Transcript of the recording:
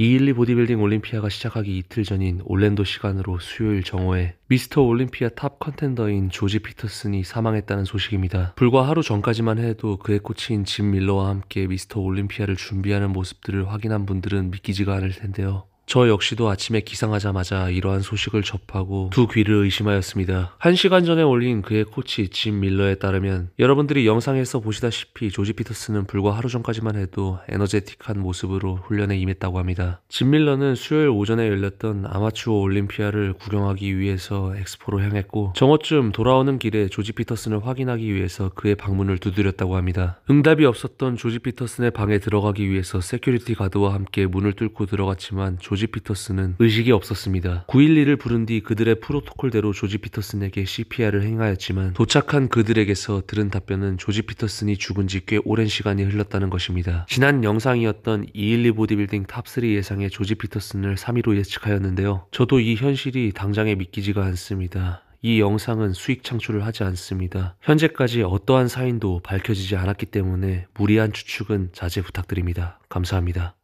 212 보디빌딩 올림피아가 시작하기 이틀 전인 올랜도 시간으로 수요일 정오에 미스터 올림피아 탑 컨텐더인 조지 피터슨이 사망했다는 소식입니다. 불과 하루 전까지만 해도 그의 코치인 짐 밀러와 함께 미스터 올림피아를 준비하는 모습들을 확인한 분들은 믿기지가 않을 텐데요. 저 역시도 아침에 기상하자마자 이러한 소식을 접하고 두 귀를 의심하였습니다. 한 시간 전에 올린 그의 코치 짐 밀러에 따르면 여러분들이 영상에서 보시다시피 조지 피터스는 불과 하루 전까지만 해도 에너제틱한 모습으로 훈련에 임했다고 합니다. 짐 밀러는 수요일 오전에 열렸던 아마추어 올림피아를 구경하기 위해서 엑스포로 향했고 정오쯤 돌아오는 길에 조지 피터슨을 확인하기 위해서 그의 방문을 두드렸다고 합니다. 응답이 없었던 조지 피터슨의 방에 들어가기 위해서 세큐리티 가드와 함께 문을 뚫고 들어갔지만 조지 조지 피터슨은 의식이 없었습니다. 911을 부른 뒤 그들의 프로토콜대로 조지 피터슨에게 CPR을 행하였지만 도착한 그들에게서 들은 답변은 조지 피터슨이 죽은 지 꽤 오랜 시간이 흘렀다는 것입니다. 지난 영상이었던 212 보디빌딩 탑3 예상의 조지 피터슨을 3위로 예측하였는데요. 저도 이 현실이 당장에 믿기지가 않습니다. 이 영상은 수익 창출을 하지 않습니다. 현재까지 어떠한 사인도 밝혀지지 않았기 때문에 무리한 추측은 자제 부탁드립니다. 감사합니다.